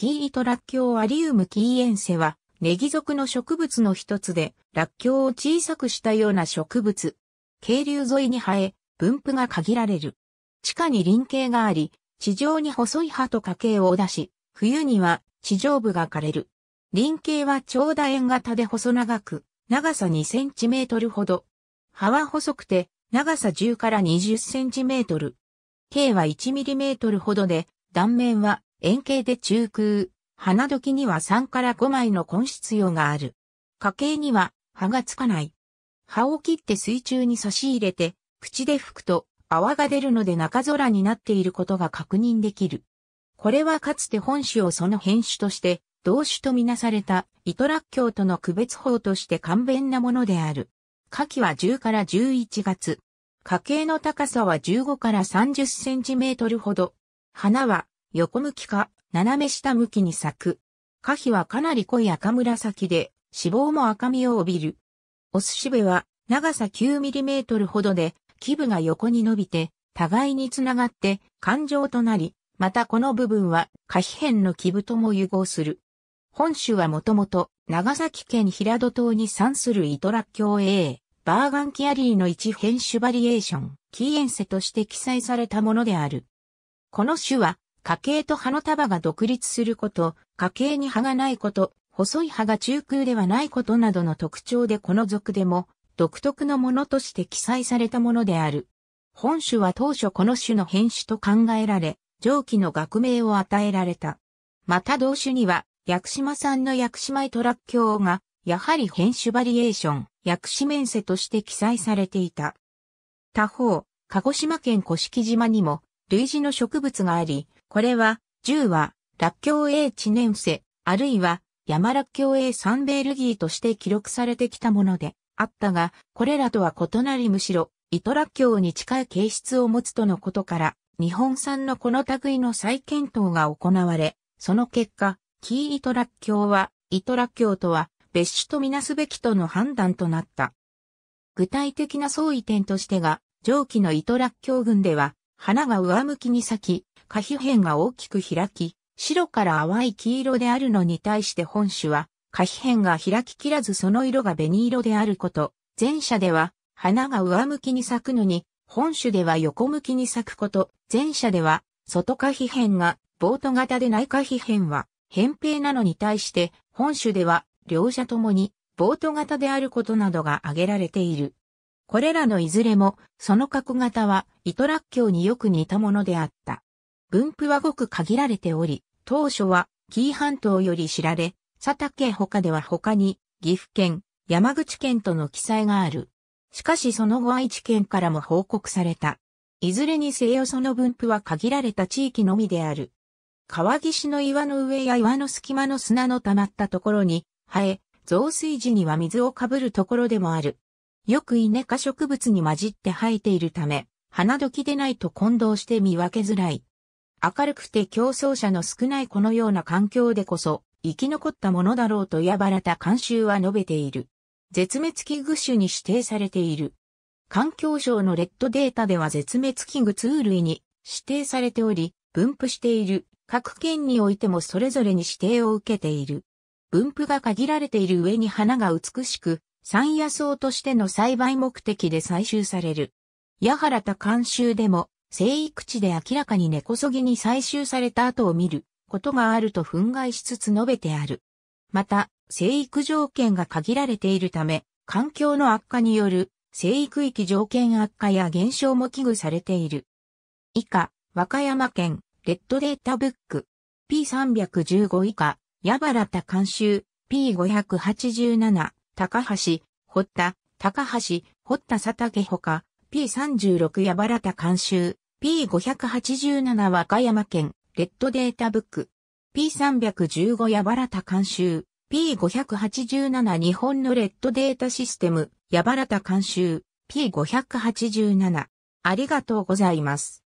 キーイトラッキョウアリウムキーエンセは、ネギ属の植物の一つで、ラッキョウを小さくしたような植物。渓流沿いに生え、分布が限られる。地下に林径があり、地上に細い葉と花茎を出し、冬には地上部が枯れる。林径は長楕円型で細長く、長さ2センチメートルほど。葉は細くて、長さ10から20センチメートル。径は1ミリメートルほどで、断面は円形で中空、花時には3から5枚の根質葉がある。花茎には葉がつかない。葉を切って水中に差し入れて、口で吹くと泡が出るので中空になっていることが確認できる。これはかつて本種をその変種として、同種とみなされた糸ラッキョウとの区別法として簡便なものである。夏季は10から11月。花茎の高さは15から30センチメートルほど。花は横向きか、斜め下向きに咲く。花皮はかなり濃い赤紫で、脂肪も赤みを帯びる。オス司部は長さ 9mm ほどで、基部が横に伸びて、互いにつながって感情となり、またこの部分は可皮片の基部とも融合する。本州はもともと長崎県平戸島に産するイトラッキョウ A、バーガンキアリーの一変種バリエーション、キーエンセとして記載されたものである。この種は家系と葉の束が独立すること、家系に葉がないこと、細い葉が中空ではないことなどの特徴でこの属でも独特のものとして記載されたものである。本種は当初この種の変種と考えられ、上記の学名を与えられた。また同種には、薬島産の薬島イトラッキョウが、やはり変種バリエーション、薬師面世として記載されていた。他方、鹿児島県古式島にも、類似の植物があり、これは、銃は、ラッキョウ A ネウセ、あるいは、山ラッキョウ A 三ベルギーとして記録されてきたもので、あったが、これらとは異なりむしろ、糸ラッキョウに近い形質を持つとのことから、日本産のこの類の再検討が行われ、その結果、キーイトラッキョウは、イトラッキョウとは、別種とみなすべきとの判断となった。具体的な相違点としてが、上記の糸ラッキョウ群では、花が上向きに咲き、下皮辺が大きく開き、白から淡い黄色であるのに対して本種は、下皮辺が開ききらずその色が紅色であること。前者では、花が上向きに咲くのに、本種では横向きに咲くこと。前者では、外下皮辺が、ボート型で内下皮辺は、扁平なのに対して、本種では、両者ともに、ボート型であることなどが挙げられている。これらのいずれも、その角型は、イトラッキョウによく似たものであった。分布はごく限られており、当初は紀伊半島より知られ、佐竹他では他に岐阜県、山口県との記載がある。しかしその後愛知県からも報告された。いずれにせよその分布は限られた地域のみである。川岸の岩の上や岩の隙間の砂の溜まったところに生え、増水時には水をかぶるところでもある。よく稲科植物に混じって生えているため、花時でないと混同して見分けづらい。明るくて競争者の少ないこのような環境でこそ、生き残ったものだろうとやばらた監修は述べている。絶滅危惧種に指定されている。環境省のレッドデータでは絶滅危惧通類に指定されており、分布している各県においてもそれぞれに指定を受けている。分布が限られている上に花が美しく、山野草としての栽培目的で採集される。矢原田監修でも生育地で明らかに根こそぎに採集された後を見ることがあると憤慨しつつ述べてある。また、生育条件が限られているため、環境の悪化による生育域条件悪化や減少も危惧されている。以下、和歌山県、レッドデータブック、P315 以下、矢原田監修、P587、高橋、堀田、高橋、堀田佐竹ほか、P36 矢原田監修、P587 和歌山県、レッドデータブック。P315 やばらた監修。P587 日本のレッドデータシステム、やばらた監修。P587。ありがとうございます。